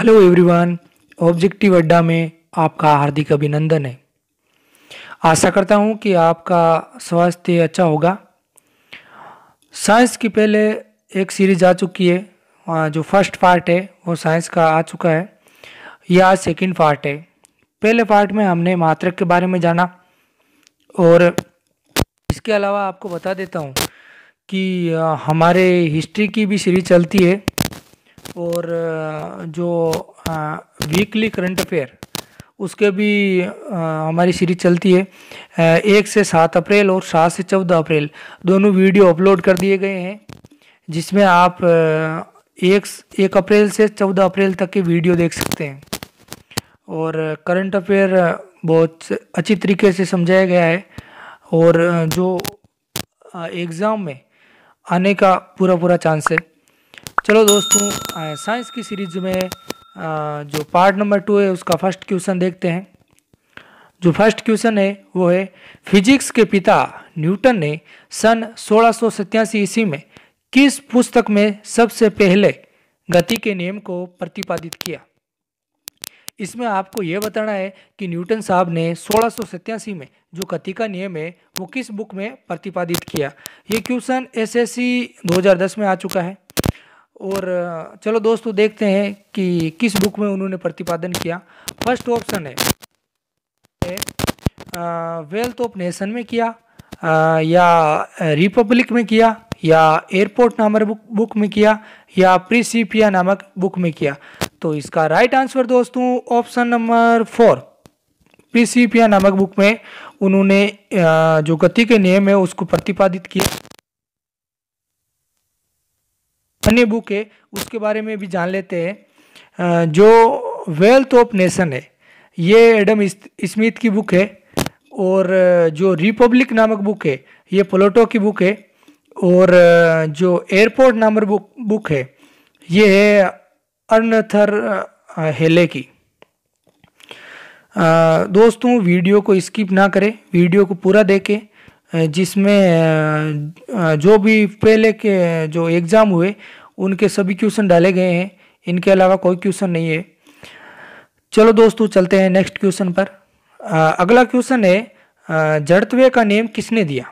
hello everyone objective अड्डा में आपका हार्दिक अभिनंदन है आशा करता हूँ कि आपका स्वास्थ्य अच्छा होगा साइंस की पहले एक सीरीज आ चुकी है जो फर्स्ट पार्ट है वो साइंस का आ चुका है यह सेकेंड पार्ट है पहले पार्ट में हमने मात्रक के बारे में जाना और इसके अलावा आपको बता देता हूँ कि हमारे हिस्ट्री की भी सीरीज चलती है और जो वीकली करंट अफेयर उसके भी हमारी सीरीज चलती है एक से सात अप्रैल और सात से चौदह अप्रैल दोनों वीडियो अपलोड कर दिए गए हैं जिसमें आप एक एक अप्रैल से चौदह अप्रैल तक की वीडियो देख सकते हैं और करंट अफेयर बहुत अच्छी तरीके से समझाया गया है और जो एग्ज़ाम में आने का पूरा पूरा चांस है चलो दोस्तों साइंस की सीरीज में जो पार्ट नंबर टू है उसका फर्स्ट क्वेश्चन देखते हैं जो फर्स्ट क्वेश्चन है वो है फिजिक्स के पिता न्यूटन ने सन सोलह ईस्वी में किस पुस्तक में सबसे पहले गति के नियम को प्रतिपादित किया इसमें आपको ये बताना है कि न्यूटन साहब ने सोलह में जो गति का नियम है वो किस बुक में प्रतिपादित किया ये क्वेश्चन एसएससी 2010 में आ चुका है और चलो दोस्तों देखते हैं कि किस बुक में उन्होंने प्रतिपादन किया फर्स्ट ऑप्शन है वेल्थ ऑफ नेशन में किया आ, या रिपब्लिक में किया या एयरपोर्ट नामक बुक बुक में किया या प्रिसिपिया नामक बुक में किया तो इसका राइट आंसर दोस्तों ऑप्शन नंबर फोर प्रिसिपिया नामक बुक में उन्होंने जो गति के नियम है उसको प्रतिपादित किया अन्य बुक है उसके बारे में भी जान लेते हैं जो वेल्थ ऑफ नेशन है ये एडम स्मिथ की बुक है और जो रिपब्लिक नामक बुक है ये प्लोटो की बुक है और जो एयरपोर्ट नामक बुक बुक है ये है अर्नथर हेले की दोस्तों वीडियो को स्किप ना करें वीडियो को पूरा देखें जिसमें जो भी पहले के जो एग्ज़ाम हुए उनके सभी क्वेश्चन डाले गए हैं इनके अलावा कोई क्वेश्चन नहीं है चलो दोस्तों चलते हैं नेक्स्ट क्वेश्चन पर आ, अगला क्वेश्चन है जड़त्वे का नेम किसने दिया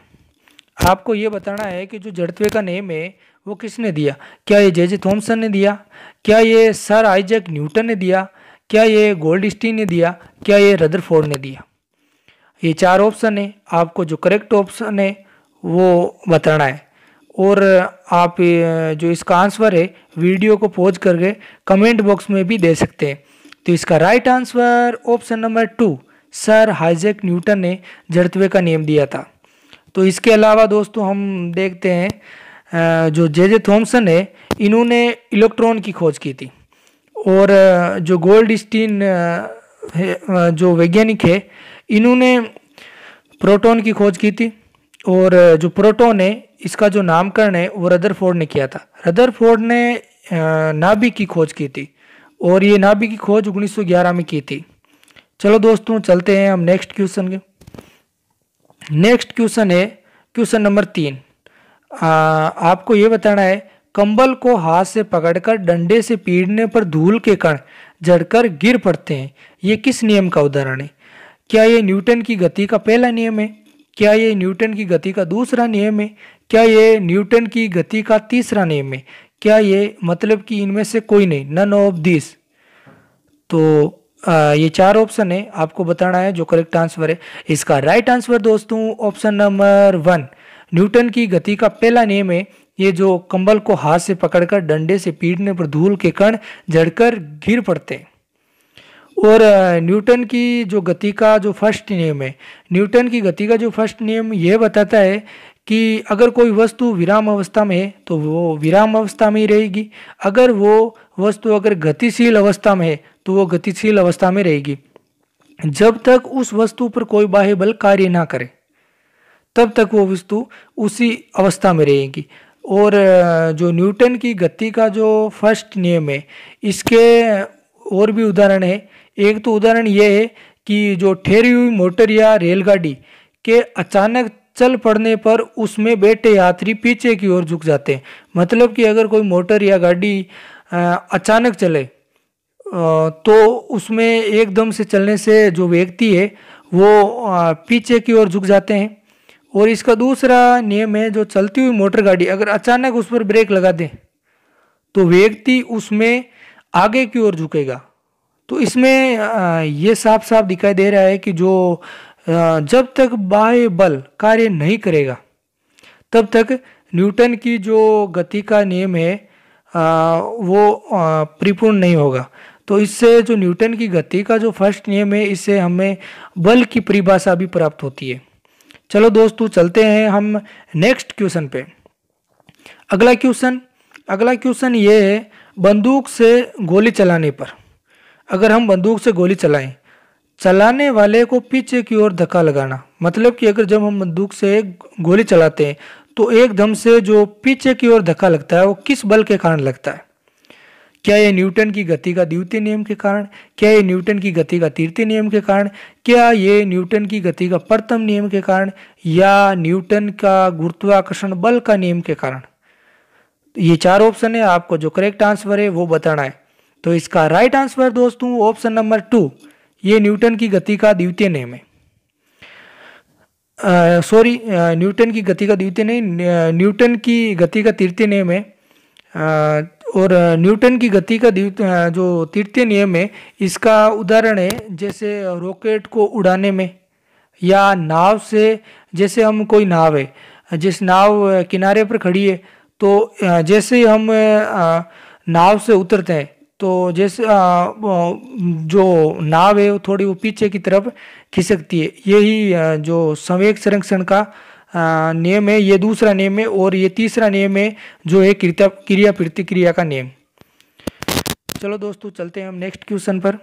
आपको ये बताना है कि जो जड़त्वे का नेम है वो किसने दिया क्या ये जे जे थॉम्सन ने दिया क्या ये सर आइजक न्यूटन ने दिया क्या ये गोल्ड ने दिया क्या ये रदरफोर्ड ने दिया ये चार ऑप्शन है आपको जो करेक्ट ऑप्शन है वो बताना है और आप जो इसका आंसर है वीडियो को पॉज करके कमेंट बॉक्स में भी दे सकते हैं तो इसका right answer option number two sir Isaac Newton ने जड़त्वे का नियम दिया था तो इसके अलावा दोस्तों हम देखते हैं जो जे जे थॉम्सन है इन्होंने इलेक्ट्रॉन की खोज की थी और जो गोल्ड स्टीन जो वैज्ञानिक है इन्होंने प्रोटॉन की खोज की थी और जो प्रोटॉन है इसका जो नामकरण है वो रदरफोर्ड ने किया था रदरफोर्ड ने नाभिक की खोज की थी और ये नाभिक की खोज 1911 में की थी चलो दोस्तों चलते हैं हम नेक्स्ट क्वेश्चन के नेक्स्ट क्वेश्चन है क्वेश्चन नंबर तीन आ, आपको ये बताना है कंबल को हाथ से पकड़कर डंडे से पीड़ने पर धूल के कण जड़कर गिर पड़ते हैं ये किस नियम का उदाहरण है क्या ये न्यूटन की गति का पहला नियम है क्या ये न्यूटन की गति का दूसरा नियम है क्या ये न्यूटन की गति का तीसरा नियम है क्या ये मतलब कि इनमें से कोई नहीं नन ऑफ दिस तो आ, ये चार ऑप्शन है आपको बताना है जो करेक्ट आंसर है इसका राइट आंसर दोस्तों ऑप्शन नंबर वन न्यूटन की गति का पहला नियम है ये जो कंबल को हाथ से पकड़कर डंडे से पीटने पर धूल के कण जड़कर गिर पड़ते हैं और न्यूटन की जो गति का जो फर्स्ट नियम है न्यूटन की गति का जो फर्स्ट नियम यह बताता है कि अगर कोई वस्तु विराम अवस्था में है तो वो विराम अवस्था में ही रहेगी अगर वो वस्तु अगर गतिशील अवस्था में है तो वो गतिशील अवस्था में रहेगी जब तक उस वस्तु पर कोई बाह्य बल कार्य ना करे तब तक वो वस्तु उसी अवस्था में रहेगी और जो न्यूटन की गति का जो फर्स्ट नियम है इसके और भी उदाहरण है एक तो उदाहरण यह है कि जो ठहरी हुई मोटर या रेलगाड़ी के अचानक चल पड़ने पर उसमें बैठे यात्री पीछे की ओर झुक जाते हैं मतलब कि अगर कोई मोटर या गाड़ी अचानक चले तो उसमें एकदम से चलने से जो व्यक्ति है वो पीछे की ओर झुक जाते हैं और इसका दूसरा नियम है जो चलती हुई मोटर गाड़ी अगर अचानक उस पर ब्रेक लगा दें तो व्यक्ति उसमें आगे की ओर झुकेगा तो इसमें ये साफ साफ दिखाई दे रहा है कि जो जब तक बाय बल कार्य नहीं करेगा तब तक न्यूटन की जो गति का नियम है वो परिपूर्ण नहीं होगा तो इससे जो न्यूटन की गति का जो फर्स्ट नियम है इससे हमें बल की परिभाषा भी प्राप्त होती है चलो दोस्तों चलते हैं हम नेक्स्ट क्वेश्चन पे अगला क्वेश्चन अगला क्वेश्चन ये है बंदूक से गोली चलाने पर अगर हम बंदूक से गोली चलाएं चलाने वाले को पीछे की ओर धक्का लगाना मतलब कि अगर जब हम बंदूक से गोली चलाते हैं तो एकदम से जो पीछे की ओर धक्का लगता है वो किस बल के कारण लगता है क्या यह न्यूटन की गति का द्वितीय नियम के कारण क्या यह न्यूटन की गति का तृतीय नियम के कारण क्या ये न्यूटन की गति का प्रथम नियम के कारण या न्यूटन का गुरुत्वाकर्षण बल का नियम के कारण ये चार ऑप्शन है आपको जो करेक्ट आंसर है वो बताना है तो इसका राइट आंसर दोस्तों ऑप्शन नंबर टू ये न्यूटन की गति का द्वितीय नियम है सॉरी न्यूटन की गति का द्वितीय नहीं न्यूटन की गति का तृतीय नियम है और न्यूटन की गति का जो तृतीय नियम है इसका उदाहरण है जैसे रॉकेट को उड़ाने में या नाव से जैसे हम कोई नाव है जिस नाव किनारे पर खड़ी है तो जैसे हम नाव से उतरते हैं तो जैसे जो नाव है वो थोड़ी वो पीछे की तरफ खिसकती है यही जो संवेग संरक्षण का नियम है ये दूसरा नियम है और ये तीसरा नियम है जो है क्रिया क्रिया प्रतिक्रिया का नियम चलो दोस्तों चलते हैं हम नेक्स्ट क्वेश्चन पर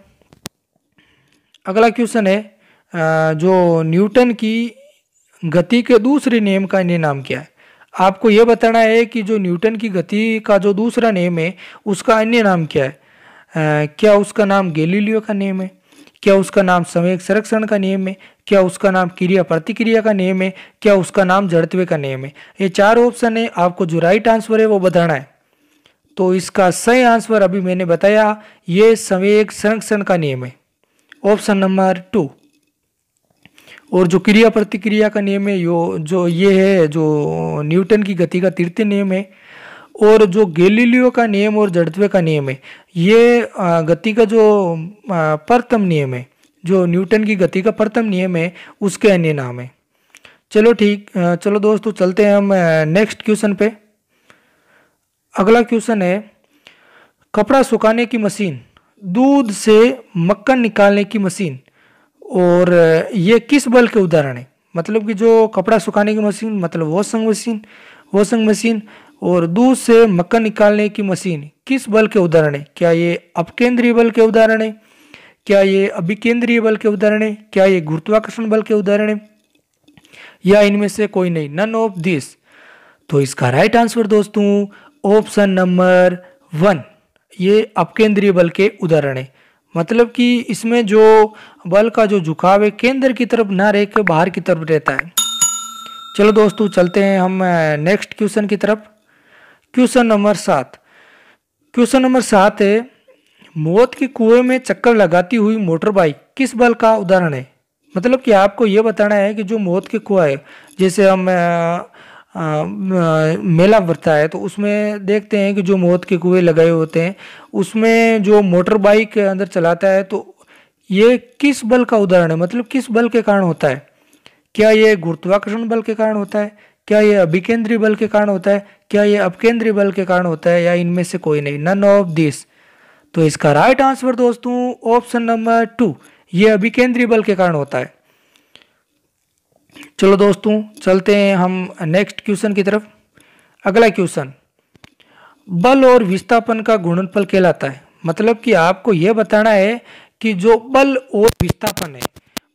अगला क्वेश्चन है जो न्यूटन की गति के दूसरे नियम का इन्हें नाम क्या है आपको यह बताना है कि जो न्यूटन की गति का जो दूसरा नियम है उसका अन्य नाम क्या है क्या उसका नाम गैलीलियो का नियम है क्या उसका नाम संवेग संरक्षण का नियम है क्या उसका नाम क्रिया प्रतिक्रिया का नियम है क्या उसका नाम जड़तवे का नियम है ये चार ऑप्शन है आपको जो राइट आंसर है वो बताना है तो इसका सही आंसर अभी मैंने बताया ये संवेग संरक्षण का नियम है ऑप्शन नंबर टू और जो क्रिया प्रतिक्रिया का नियम है यो जो ये है जो न्यूटन की गति का तृतीय नियम है और जो गेलीलियो का नियम और जड़त्व का नियम है ये गति का जो प्रथम नियम है जो न्यूटन की गति का प्रथम नियम है उसके अन्य नाम है चलो ठीक चलो दोस्तों चलते हैं हम नेक्स्ट क्वेश्चन पे अगला क्वेश्चन है कपड़ा सुखाने की मशीन दूध से मक्खन निकालने की मशीन और ये किस बल के उदाहरण है मतलब कि जो कपड़ा सुखाने की मशीन मतलब वॉशिंग मशीन वॉशिंग मशीन और दूध से मक्का निकालने की मशीन किस बल के उदाहरण है क्या ये अपकेंद्रीय बल के उदाहरण है क्या ये अभिकेंद्रीय बल के उदाहरण है क्या ये गुरुत्वाकर्षण बल के उदाहरण है या इनमें से कोई नहीं नन ऑफ दिस तो इसका राइट आंसर दोस्तों ऑप्शन नंबर वन ये अपकेंद्रीय बल के उदाहरण है मतलब कि इसमें जो बल का जो झुकाव है केंद्र की तरफ ना रह के बाहर की तरफ रहता है चलो दोस्तों चलते हैं हम नेक्स्ट क्वेश्चन की तरफ क्वेश्चन नंबर सात क्वेश्चन नंबर सात है मौत के कुएं में चक्कर लगाती हुई मोटर बाइक किस बल का उदाहरण है मतलब कि आपको ये बताना है कि जो मौत के कुआ है जैसे हम आ, आ, मेला भरता है तो उसमें देखते हैं कि जो मौत के कुएं लगाए होते हैं उसमें जो मोटर बाइक अंदर चलाता है तो ये किस बल का उदाहरण है मतलब किस बल के कारण होता है क्या ये गुरुत्वाकर्षण बल के कारण होता है क्या ये अभिकेंद्रीय बल के कारण होता है क्या ये अपकेंद्रीय बल के कारण होता है या इनमें से कोई नहीं नन ऑफ दिस तो इसका राइट आंसर दोस्तों ऑप्शन नंबर टू ये अभिकेंद्रीय बल के कारण होता है चलो दोस्तों चलते हैं हम नेक्स्ट क्वेश्चन की तरफ अगला क्वेश्चन बल और विस्थापन का गुणनफल कहलाता है मतलब कि आपको यह बताना है कि जो बल और विस्थापन है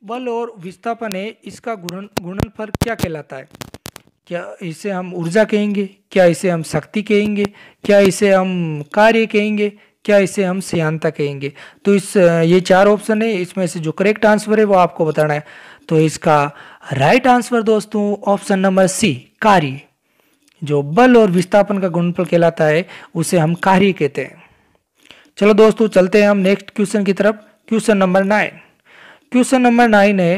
बल और विस्थापन है इसका गुणन गुणनफल क्या कहलाता है क्या इसे हम ऊर्जा कहेंगे क्या इसे हम शक्ति कहेंगे क्या इसे हम कार्य कहेंगे क्या इसे हम सियांता कहेंगे तो इस ये चार ऑप्शन है इसमें से जो करेक्ट आंसर है वो आपको बताना है तो इसका राइट आंसर दोस्तों ऑप्शन नंबर सी कार्य जो बल और विस्थापन का गुणफल कहलाता है उसे हम कार्य कहते हैं चलो दोस्तों चलते हैं हम नेक्स्ट क्वेश्चन की तरफ question number nine question number nine है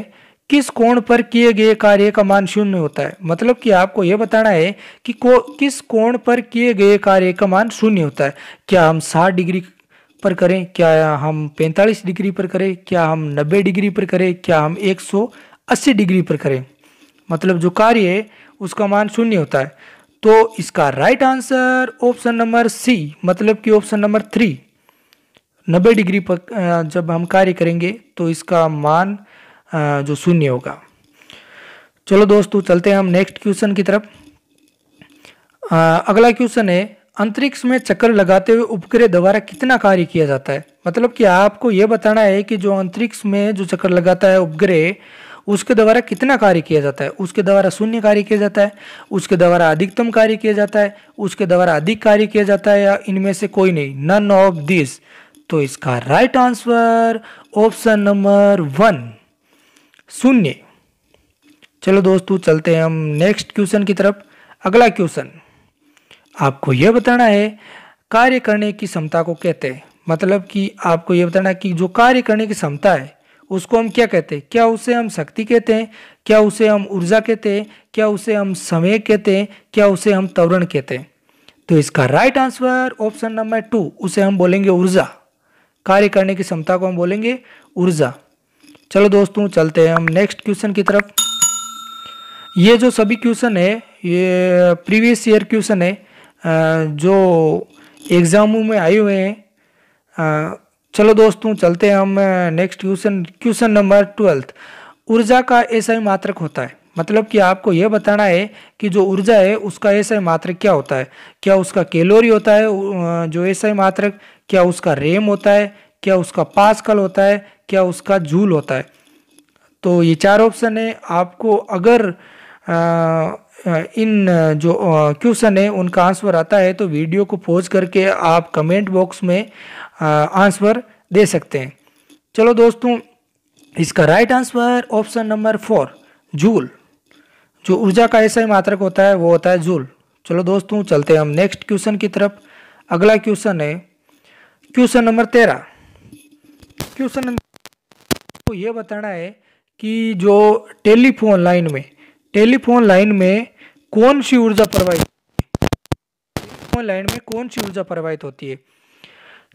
किस कोण पर किए गए कार्य का मान शून्य होता है मतलब कि आपको यह बताना है कि को किस कोण पर किए गए कार्य का मान शून्य होता है क्या हम साठ डिग्री पर करें क्या हम 45 डिग्री पर करें क्या हम 90 डिग्री पर करें क्या हम 180 डिग्री पर करें मतलब जो कार्य है उसका मान शून्य होता है तो इसका right answer option number C मतलब कि ऑप्शन नंबर थ्री नब्बे डिग्री पर जब हम कार्य करेंगे तो इसका मान जो शून्य होगा चलो दोस्तों चलते हैं हम नेक्स्ट क्वेश्चन की तरफ आ, अगला क्वेश्चन है अंतरिक्ष में चक्कर लगाते हुए उपग्रह द्वारा कितना कार्य किया जाता है मतलब कि आपको यह बताना है कि जो अंतरिक्ष में जो चक्कर लगाता है उपग्रह उसके द्वारा कितना कार्य किया जाता है उसके द्वारा शून्य कार्य किया जाता है उसके द्वारा अधिकतम कार्य किया जाता है उसके द्वारा अधिक कार्य किया जाता है या इनमें से कोई नहीं नन ऑफ दिस तो इसका right answer option number one शून्य चलो दोस्तों चलते हैं हम नेक्स्ट क्वेश्चन की तरफ अगला क्वेश्चन आपको यह बताना है कार्य करने की क्षमता को कहते हैं मतलब कि आपको यह बताना कि जो कार्य करने की क्षमता है उसको हम क्या कहते हैं क्या उसे हम शक्ति कहते हैं क्या उसे हम ऊर्जा कहते हैं क्या उसे हम समय कहते हैं क्या उसे हम तवरण कहते हैं तो इसका right answer option number two उसे हम बोलेंगे ऊर्जा कार्य करने की क्षमता को हम बोलेंगे ऊर्जा चलो दोस्तों चलते हैं हम नेक्स्ट क्वेश्चन की तरफ ये जो सभी क्वेश्चन है ये प्रीवियस ईयर क्वेश्चन है जो एग्ज़ामों में आए हुए हैं चलो दोस्तों चलते हैं हम next question question number twelfth ऊर्जा का ऐसा ही मात्रक होता है मतलब कि आपको यह बताना है कि जो ऊर्जा है उसका ऐसा ही मात्रक क्या होता है क्या उसका कैलोरी होता है जो ऐसा ही मात्रक क्या उसका रेम होता है क्या उसका पास्कल होता है क्या उसका झूल होता है तो ये चार ऑप्शन है आपको अगर आ, इन जो क्वेश्चन है उनका आंसर आता है तो वीडियो को पॉज करके आप कमेंट बॉक्स में आंसर दे सकते हैं चलो दोस्तों इसका right answer option number four झूल जो ऊर्जा का ऐसा ही मात्रक होता है वो होता है झूल चलो दोस्तों चलते हैं हम नेक्स्ट क्वेश्चन की तरफ अगला क्वेश्चन है क्वेश्चन नंबर तेरह क्वेश्चन तो ये बताना है कि जो टेलीफोन लाइन में टेलीफोन लाइन में कौन सी ऊर्जा प्रवाहित टेलीफोन लाइन में कौन सी ऊर्जा प्रवाहित होती है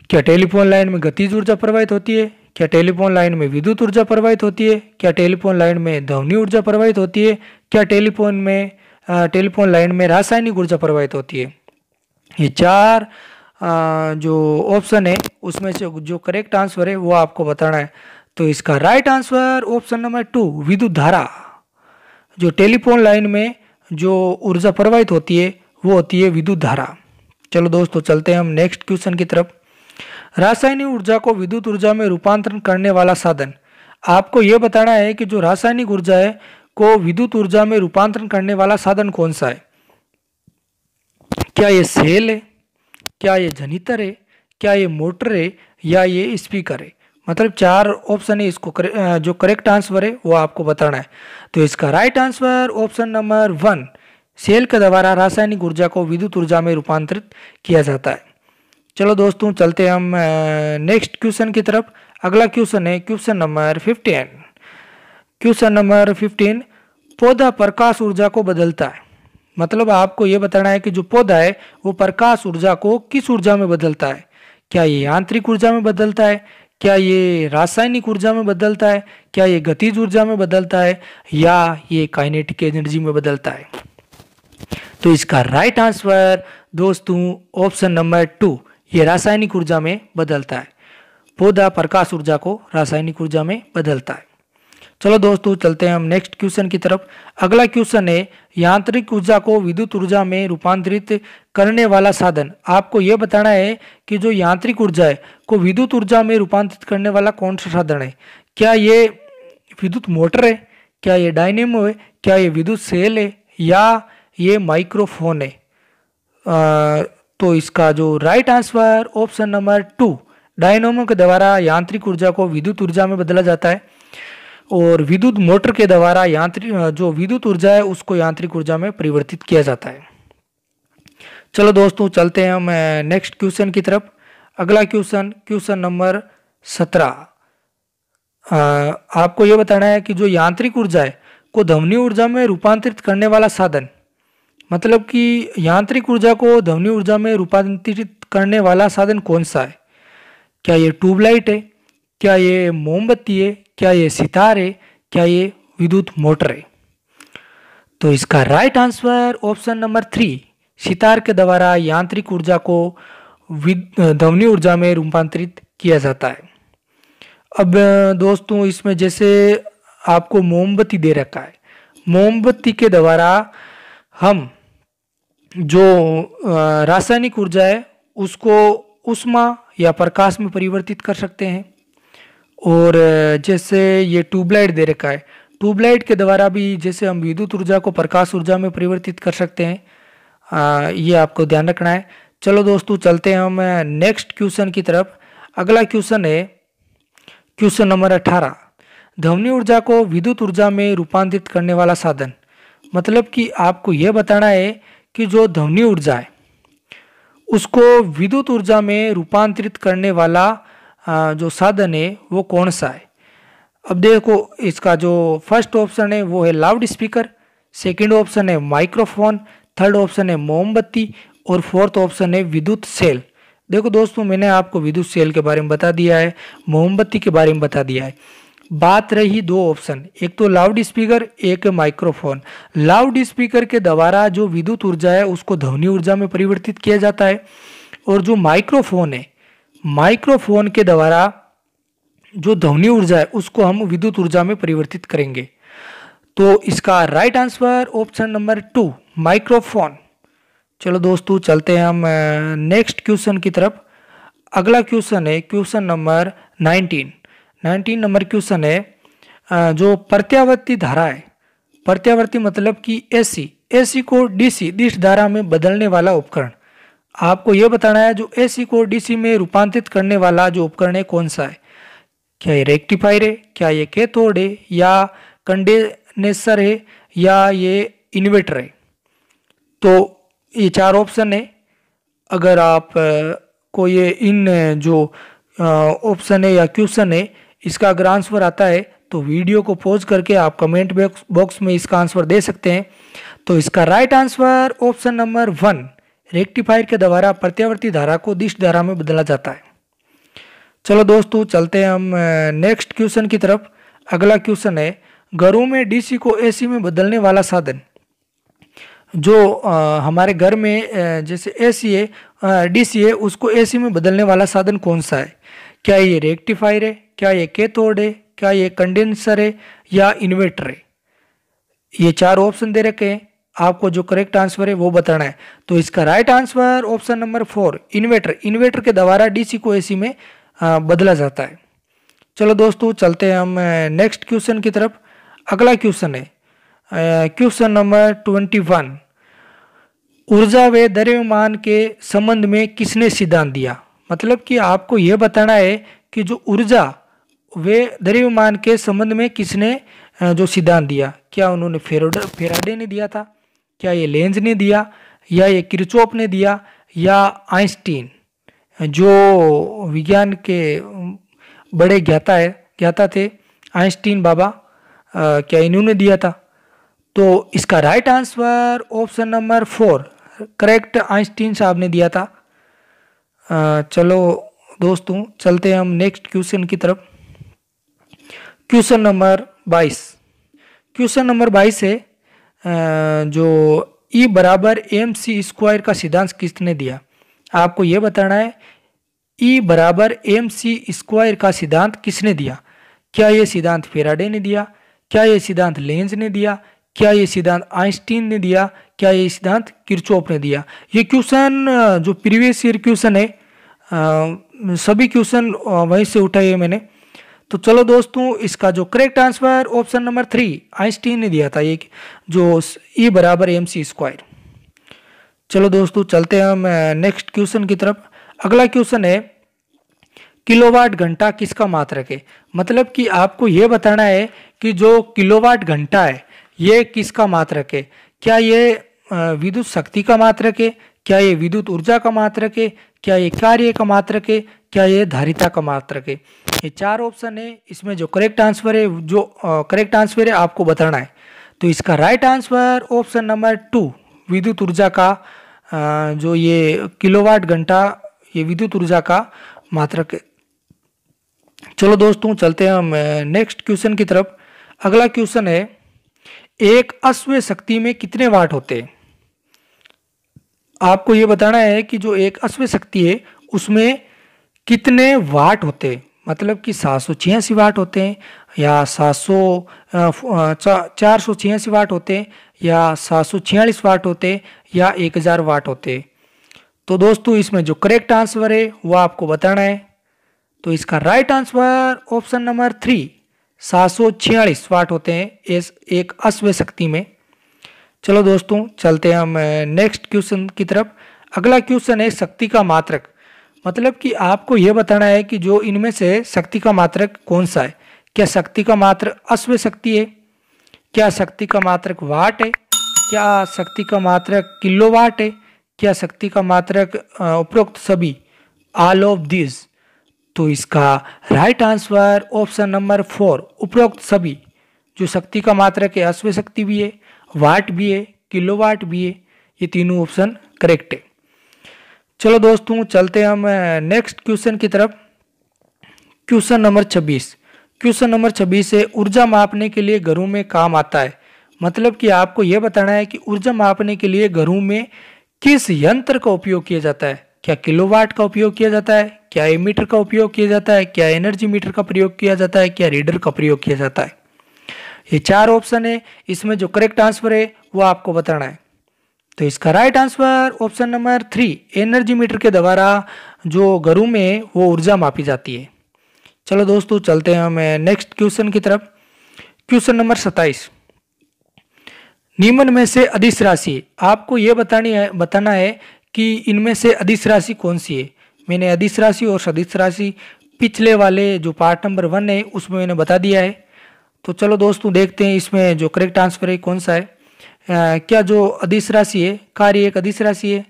क्या टेलीफोन लाइन में गतिज ऊर्जा प्रवाहित होती है क्या टेलीफोन लाइन में विद्युत ऊर्जा प्रवाहित होती है क्या टेलीफोन लाइन में ध्वनि ऊर्जा प्रवाहित होती है क्या टेलीफोन में टेलीफोन लाइन में रासायनिक ऊर्जा प्रवाहित होती है ये चार जो ऑप्शन है उसमें से जो करेक्ट आंसर है वो आपको बताना है तो इसका right answer option number two विद्युत धारा जो टेलीफोन लाइन में जो ऊर्जा प्रवाहित होती है वो होती है विद्युत धारा चलो दोस्तों चलते हैं हम नेक्स्ट क्वेश्चन की तरफ रासायनिक ऊर्जा को विद्युत ऊर्जा में रूपांतरण करने वाला साधन आपको यह बताना है कि जो रासायनिक ऊर्जा है को विद्युत ऊर्जा में रूपांतरण करने वाला साधन कौन सा है क्या यह सेल है क्या ये जनितर है क्या ये मोटर है या ये स्पीकर है मतलब चार ऑप्शन है इसको करे, जो करेक्ट आंसर है वो आपको बताना है तो इसका right answer option number one cell के द्वारा रासायनिक ऊर्जा को विद्युत ऊर्जा में रूपांतरित किया जाता है चलो दोस्तों चलते हम नेक्स्ट क्वेश्चन की तरफ अगला क्वेश्चन है question number fifteen question number fifteen पौधा प्रकाश ऊर्जा को बदलता है मतलब आपको ये बताना है कि जो पौधा है वो प्रकाश ऊर्जा को किस ऊर्जा में बदलता है क्या ये आंतरिक ऊर्जा में बदलता है क्या ये रासायनिक ऊर्जा में बदलता है क्या ये गतिज ऊर्जा में बदलता है या ये काइनेटिक एनर्जी में बदलता है तो इसका राइट आंसर दोस्तों ऑप्शन नंबर टू ये रासायनिक ऊर्जा में बदलता है पौधा प्रकाश ऊर्जा को रासायनिक ऊर्जा में बदलता है चलो दोस्तों चलते हैं हम नेक्स्ट क्वेश्चन की तरफ अगला क्वेश्चन है यांत्रिक ऊर्जा को विद्युत ऊर्जा में रूपांतरित करने वाला साधन आपको यह बताना है कि जो यांत्रिक ऊर्जा है को विद्युत ऊर्जा में रूपांतरित करने वाला कौन सा साधन है क्या ये विद्युत मोटर है क्या ये डायनेमो है क्या ये विद्युत सेल है या ये माइक्रोफोन है आ, तो इसका जो right answer option number two dynamo के द्वारा यांत्रिक ऊर्जा को विद्युत ऊर्जा में बदला जाता है और विद्युत मोटर के द्वारा यांत्रिक जो विद्युत ऊर्जा है उसको यांत्रिक ऊर्जा में परिवर्तित किया जाता है चलो दोस्तों चलते हैं हम नेक्स्ट क्वेश्चन की तरफ अगला क्वेश्चन क्वेश्चन नंबर सत्रह आपको यह बताना है कि जो यांत्रिक ऊर्जा है को ध्वनि ऊर्जा में रूपांतरित करने वाला साधन मतलब कि यांत्रिक ऊर्जा को ध्वनि ऊर्जा में रूपांतरित करने वाला साधन कौन सा है क्या ये ट्यूबलाइट है क्या ये मोमबत्ती है क्या ये सितारे क्या ये विद्युत मोटर है तो इसका right answer option number three सितार के द्वारा यांत्रिक ऊर्जा को ध्वनि ऊर्जा में रूपांतरित किया जाता है अब दोस्तों इसमें जैसे आपको मोमबत्ती दे रखा है मोमबत्ती के द्वारा हम जो रासायनिक ऊर्जा है उसको उष्मा या प्रकाश में परिवर्तित कर सकते हैं और जैसे ये ट्यूबलाइट दे रखा है ट्यूबलाइट के द्वारा भी जैसे हम विद्युत ऊर्जा को प्रकाश ऊर्जा में परिवर्तित कर सकते हैं आ, ये आपको ध्यान रखना है चलो दोस्तों चलते हैं हम नेक्स्ट क्वेश्चन की तरफ अगला क्वेश्चन है क्वेश्चन नंबर अट्ठारह ध्वनि ऊर्जा को विद्युत ऊर्जा में रूपांतरित करने वाला साधन मतलब कि आपको यह बताना है कि जो ध्वनि ऊर्जा है उसको विद्युत ऊर्जा में रूपांतरित करने वाला जो साधन है वो कौन सा है अब देखो इसका जो फर्स्ट ऑप्शन है वो है लाउड स्पीकर सेकेंड ऑप्शन है माइक्रोफोन थर्ड ऑप्शन है मोमबत्ती और फोर्थ ऑप्शन है विद्युत सेल देखो दोस्तों मैंने आपको विद्युत सेल के बारे में बता दिया है मोमबत्ती के बारे में बता दिया है बात रही दो ऑप्शन एक तो लाउड स्पीकर एक माइक्रोफोन लाउड स्पीकर के द्वारा जो विद्युत ऊर्जा है उसको ध्वनि ऊर्जा में परिवर्तित किया जाता है और जो माइक्रोफोन है माइक्रोफोन के द्वारा जो ध्वनि ऊर्जा है उसको हम विद्युत ऊर्जा में परिवर्तित करेंगे तो इसका right answer option number two microphone चलो दोस्तों चलते हैं हम नेक्स्ट क्वेश्चन की तरफ अगला क्वेश्चन है question number nineteen nineteen number question है जो प्रत्यावर्ती धारा है प्रत्यावर्ती मतलब कि एसी एसी को डीसी डिश धारा में बदलने वाला उपकरण आपको यह बताना है जो एसी को डीसी में रूपांतरित करने वाला जो उपकरण है कौन सा है क्या ये रेक्टिफायर है क्या ये कैथोड है या कंडेनेसर है या ये इन्वर्टर है तो ये चार ऑप्शन है अगर आप को ये इन जो ऑप्शन है या क्वेश्चन है इसका अगर आंसर आता है तो वीडियो को पॉज करके आप कमेंट बॉक्स में इसका आंसर दे सकते हैं तो इसका right answer option number one rectifier के द्वारा प्रत्यावर्ती धारा को दिश धारा में बदला जाता है चलो दोस्तों चलते हैं हम नेक्स्ट क्वेश्चन की तरफ अगला क्वेश्चन है घरों में डीसी को एसी में बदलने वाला साधन जो आ, हमारे घर में जैसे एसी है डीसी है उसको एसी में बदलने वाला साधन कौन सा है क्या ये रेक्टिफायर है क्या ये कैथोड है क्या ये कंडेंसर है या इन्वर्टर है ये चार ऑप्शन दे रखे हैं आपको जो करेक्ट आंसर है वो बताना है तो इसका right answer option number four inverter inverter के द्वारा डीसी को एसी में बदला जाता है चलो दोस्तों चलते हैं हम नेक्स्ट क्वेश्चन की तरफ अगला क्वेश्चन है क्वेश्चन नंबर ट्वेंटी वन ऊर्जा व द्रव्यमान के संबंध में किसने सिद्धांत दिया मतलब कि आपको यह बताना है कि जो ऊर्जा वे द्रव्यमान के संबंध में किसने जो सिद्धांत दिया क्या उन्होंने फेरोडे फेराडे ने दिया था क्या ये लेंज ने दिया या ये किरचोप ने दिया या आइंस्टीन जो विज्ञान के बड़े ज्ञाता है ज्ञाता थे आइंस्टीन बाबा आ, क्या इन्होंने दिया था तो इसका right answer option number four correct Einstein साहब ने दिया था आ, चलो दोस्तों चलते हैं हम नेक्स्ट क्वेश्चन की तरफ क्वेश्चन नंबर बाईस क्वेश्चन नंबर बाईस है जो ई e बराबर एम सी स्क्वायर का सिद्धांत किसने दिया आपको ये बताना है ई e बराबर एम सी स्क्वायर का सिद्धांत किसने दिया क्या ये सिद्धांत फेराडे ने दिया क्या ये सिद्धांत लेंज ने दिया क्या ये सिद्धांत आइंस्टीन ने दिया क्या ये सिद्धांत किरचोप ने दिया ये क्वेश्चन जो प्रीवियस ईयर क्वेश्चन है आ, सभी क्वेश्चन वहीं से उठाए मैंने तो चलो दोस्तों इसका जो correct answer option number three Einstein ने दिया था ये जो ई e बराबर एम सी स्क्वायर चलो दोस्तों चलते हैं हम नेक्स्ट क्वेश्चन की तरफ अगला क्वेश्चन है किलोवाट घंटा किसका मात्रक है मतलब कि आपको ये बताना है कि जो किलोवाट घंटा है ये किसका मात्रक है क्या ये विद्युत शक्ति का मात्रक है क्या ये विद्युत ऊर्जा का मात्रक है क्या ये कार्य का मात्रक है क्या ये धारिता का मात्रक है ये चार ऑप्शन है इसमें जो करेक्ट आंसर है जो करेक्ट आंसर है आपको बताना है तो इसका right answer option number two विद्युत ऊर्जा का आ, जो ये किलोवाट घंटा ये विद्युत ऊर्जा का मात्रक है चलो दोस्तों चलते हैं हम नेक्स्ट क्वेश्चन की तरफ अगला क्वेश्चन है एक अश्व शक्ति में कितने वाट होते हैं आपको ये बताना है कि जो एक अश्व शक्ति है उसमें कितने वाट होते मतलब कि सात सौ छियासी वाट होते हैं या सात सौ चार सौ छियासी वाट होते हैं या सात सौ छियालीस वाट होते या एक हज़ार वाट होते तो दोस्तों इसमें जो करेक्ट आंसर है वो आपको बताना है तो इसका right answer option number three सात सौ छियालीस वाट होते हैं इस एक अश्व शक्ति में चलो दोस्तों चलते हैं हम नेक्स्ट क्वेश्चन की तरफ अगला क्वेश्चन है शक्ति का मात्रक मतलब कि आपको यह बताना है कि जो इनमें से शक्ति का मात्रक कौन सा है क्या शक्ति का मात्र अश्व शक्ति है क्या शक्ति का मात्रक वाट है क्या शक्ति का मात्रक किलो वाट है क्या शक्ति का मात्रक उपरोक्त सभी आल ऑफ दिस तो इसका right answer option number four उपरोक्त सभी जो शक्ति का मात्रक है अश्व शक्ति भी है वाट भी है किलो वाट भी है ये तीनों ऑप्शन करेक्ट है चलो दोस्तों चलते हम नेक्स्ट क्वेश्चन की तरफ क्वेश्चन नंबर 26 क्वेश्चन नंबर 26 है ऊर्जा मापने के लिए घरों में काम आता है मतलब कि आपको यह बताना है कि ऊर्जा मापने के लिए घरों में किस यंत्र का उपयोग किया जाता है क्या किलोवाट का उपयोग किया जाता है क्या एमीटर का उपयोग किया जाता है क्या एनर्जी मीटर का प्रयोग किया जाता है क्या रीडर का प्रयोग किया जाता है ये चार ऑप्शन है इसमें जो करेक्ट आंसर है वो आपको बताना है तो इसका right answer option number three energy meter के द्वारा जो घरों में वो ऊर्जा मापी जाती है चलो दोस्तों चलते हैं हमें नेक्स्ट क्वेश्चन की तरफ क्वेश्चन नंबर सत्ताईस निम्न में से अधिस राशि आपको ये बतानी है बताना है कि इनमें से अधिस राशि कौन सी है मैंने अधिस राशि और सदिश राशि पिछले वाले जो पार्ट नंबर वन है उसमें मैंने बता दिया है तो चलो दोस्तों देखते हैं इसमें जो करेक्ट आंसर है कौन सा है क्या जो अधिस राशि है कार्य एक अधिस राशि है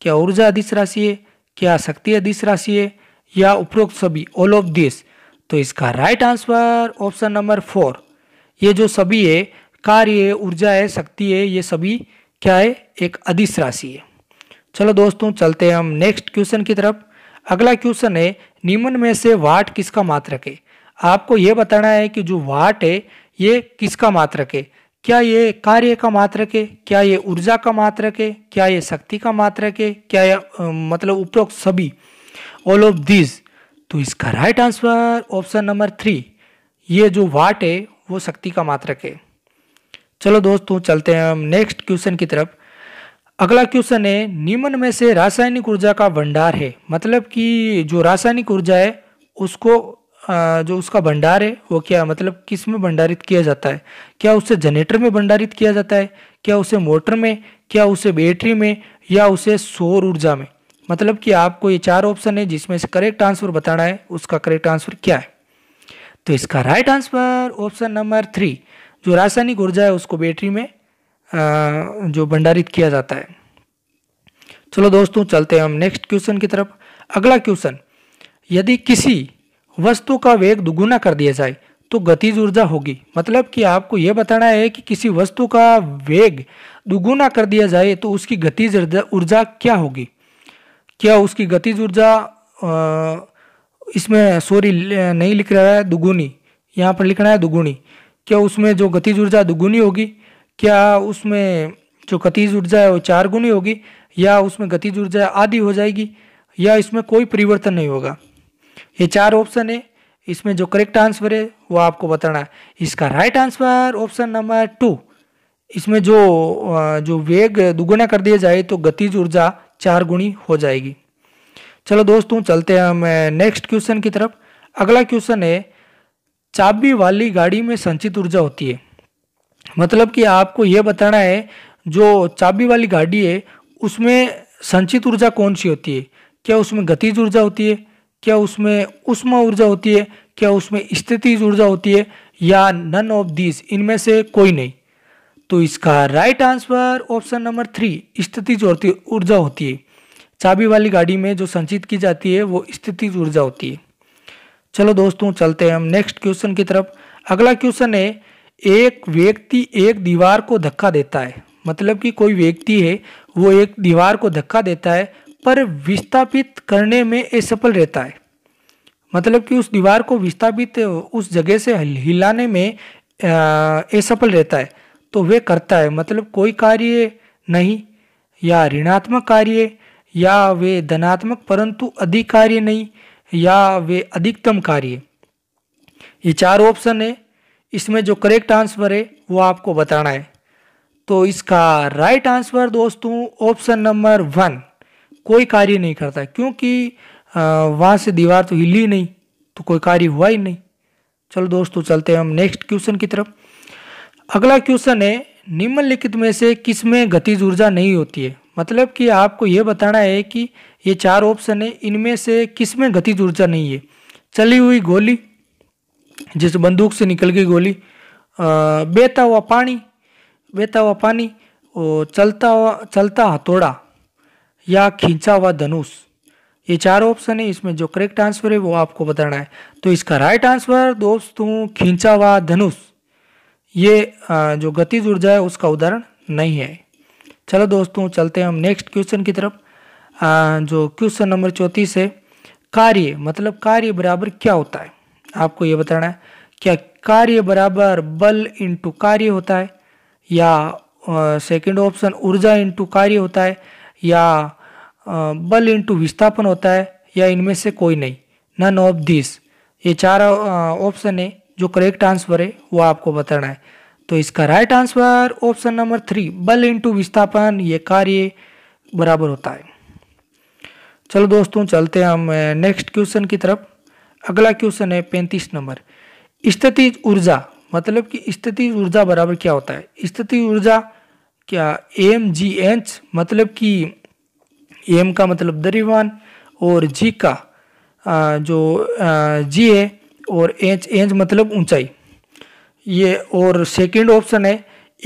क्या ऊर्जा अधिस राशि है क्या शक्ति अधिस राशि है या उपरोक्त सभी ऑल ऑफ दिस तो इसका right answer option number four ये जो सभी है कार्य है ऊर्जा है शक्ति है ये सभी क्या है एक अधिस राशि है चलो दोस्तों चलते हैं हम नेक्स्ट क्वेश्चन की तरफ अगला क्वेश्चन है निम्न में से वाट किसका मात्रक है आपको ये बताना है कि जो वाट है ये किसका मात्रक है क्या ये कार्य का मात्रक है क्या ये ऊर्जा का मात्रक है क्या ये शक्ति का मात्रक है क्या ये मतलब उपरोक्त सभी ऑल ऑफ दिस तो इसका right answer option number three ये जो वाट है वो शक्ति का मात्रक है चलो दोस्तों चलते हैं हम नेक्स्ट क्वेश्चन की तरफ अगला क्वेश्चन है निम्न में से रासायनिक ऊर्जा का भंडार है मतलब कि जो रासायनिक ऊर्जा है उसको जो उसका भंडार है वो क्या मतलब किस में भंडारित किया जाता है क्या उसे जनरेटर में भंडारित किया जाता है क्या उसे मोटर में क्या उसे बैटरी में या उसे सौर ऊर्जा में मतलब कि आपको ये चार ऑप्शन है जिसमें से करेक्ट आंसर बताना है उसका करेक्ट आंसर क्या है तो इसका right answer option number three जो रासायनिक ऊर्जा है उसको बैटरी में जो भंडारित किया जाता है चलो दोस्तों चलते हैं हम नेक्स्ट क्वेश्चन की तरफ अगला क्वेश्चन यदि किसी वस्तु का वेग दुगुना कर दिया जाए तो गतिज ऊर्जा होगी मतलब कि आपको यह बताना है कि किसी वस्तु का वेग दुगुना कर दिया जाए तो उसकी गतिज ऊर्जा क्या होगी क्या उसकी गतिज ऊर्जा इसमें सॉरी नहीं लिख रहा है दुगुनी यहाँ पर लिखना है दुगुनी क्या उसमें जो गतिज ऊर्जा दुगुनी होगी क्या उसमें जो गतिज ऊर्जा है वो चार गुनी होगी या उसमें गतिज ऊर्जा आधी हो जाएगी या इसमें कोई परिवर्तन नहीं होगा ये चार ऑप्शन है इसमें जो करेक्ट आंसर है वो आपको बताना है इसका right answer option number two इसमें जो जो वेग दुगुना कर दिया जाए तो गतिज ऊर्जा चार गुणी हो जाएगी चलो दोस्तों चलते हैं हम नेक्स्ट क्वेश्चन की तरफ अगला क्वेश्चन है चाबी वाली गाड़ी में संचित ऊर्जा होती है मतलब कि आपको यह बताना है जो चाबी वाली गाड़ी है उसमें संचित ऊर्जा कौन सी होती है क्या उसमें गतिज ऊर्जा होती है क्या उसमें उष्मा ऊर्जा होती है क्या उसमें स्थिति ऊर्जा होती है या नन ऑफ दिस इनमें से कोई नहीं तो इसका right answer option number three स्थिति ऊर्जा होती है चाबी वाली गाड़ी में जो संचित की जाती है वो स्थितिज ऊर्जा होती है चलो दोस्तों चलते हैं हम नेक्स्ट क्वेश्चन की तरफ अगला क्वेश्चन है एक व्यक्ति एक दीवार को धक्का देता है मतलब कि कोई व्यक्ति है वो एक दीवार को धक्का देता है पर विस्थापित करने में असफल रहता है मतलब कि उस दीवार को विस्थापित उस जगह से हिलाने में असफल रहता है तो वे करता है मतलब कोई कार्य नहीं या ऋणात्मक कार्य या वे धनात्मक परंतु अधिक कार्य नहीं या वे अधिकतम कार्य ये चार ऑप्शन है इसमें जो करेक्ट आंसर है वो आपको बताना है तो इसका राइट आंसर दोस्तों ऑप्शन नंबर वन कोई कार्य नहीं करता क्योंकि वहाँ से दीवार तो हिली नहीं तो कोई कार्य हुआ ही नहीं चलो दोस्तों चलते हैं हम नेक्स्ट क्वेश्चन की तरफ अगला क्वेश्चन है निम्नलिखित में से किस में गतिज ऊर्जा नहीं होती है मतलब कि आपको यह बताना है कि ये चार ऑप्शन है इनमें से किस में गतिज ऊर्जा नहीं है चली हुई गोली जिस बंदूक से निकल गई गोली बेहता हुआ पानी बेहता हुआ पानी और चलता हुआ चलता हथौड़ा या खींचा हुआ धनुष ये चार ऑप्शन है इसमें जो करेक्ट आंसर है वो आपको बताना है तो इसका राइट आंसर दोस्तों खींचा हुआ धनुष ये जो गतिज ऊर्जा है उसका उदाहरण नहीं है चलो दोस्तों चलते हैं हम नेक्स्ट क्वेश्चन की तरफ जो क्वेश्चन नंबर चौंतीस है कार्य मतलब कार्य बराबर क्या होता है आपको ये बताना है क्या कार्य बराबर बल इंटू कार्य होता है या सेकंड ऑप्शन ऊर्जा इंटू कार्य होता है या बल इंटू विस्थापन होता है या इनमें से कोई नहीं नन ऑफ दिस ये चार ऑप्शन है जो करेक्ट आंसर है वो आपको बताना है तो इसका right answer option number three बल इंटू विस्थापन ये कार्य बराबर होता है चलो दोस्तों चलते हैं हम नेक्स्ट क्वेश्चन की तरफ अगला क्वेश्चन है पैंतीस नंबर स्थिति ऊर्जा मतलब कि स्थिति ऊर्जा बराबर क्या होता है स्थिति ऊर्जा क्या एम जी एच मतलब कि एम का मतलब दरिवान और जी का आ, जो आ, जी है और एच एच मतलब ऊंचाई ये और सेकंड ऑप्शन है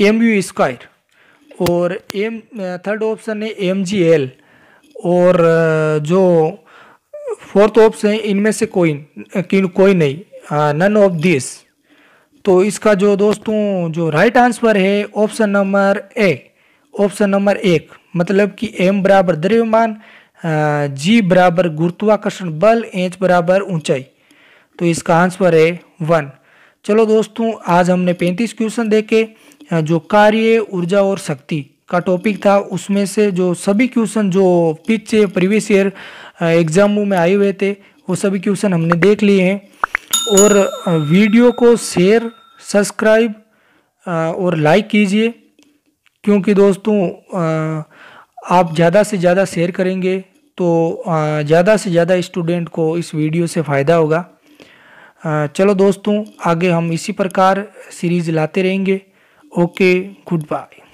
एम यू स्क्वायर और एम थर्ड ऑप्शन है एम जी एल और जो फोर्थ ऑप्शन है इनमें से कोई कोई नहीं नन ऑफ दिस तो इसका जो दोस्तों जो राइट आंसर है option number A option number एक मतलब कि एम बराबर द्रव्यमान जी बराबर गुरुत्वाकर्षण बल एच बराबर ऊंचाई तो इसका आंसर है वन चलो दोस्तों आज हमने पैंतीस क्वेश्चन देखे जो कार्य ऊर्जा और शक्ति का टॉपिक था उसमें से जो सभी क्वेश्चन जो पीछे प्रीवियस ईयर एग्जामों में आए हुए थे वो सभी क्वेश्चन हमने देख लिए हैं और वीडियो को शेयर सब्सक्राइब और लाइक कीजिए क्योंकि दोस्तों आप ज़्यादा से ज़्यादा शेयर करेंगे तो ज़्यादा से ज़्यादा स्टूडेंट को इस वीडियो से फ़ायदा होगा चलो दोस्तों आगे हम इसी प्रकार सीरीज़ लाते रहेंगे ओके गुड बाय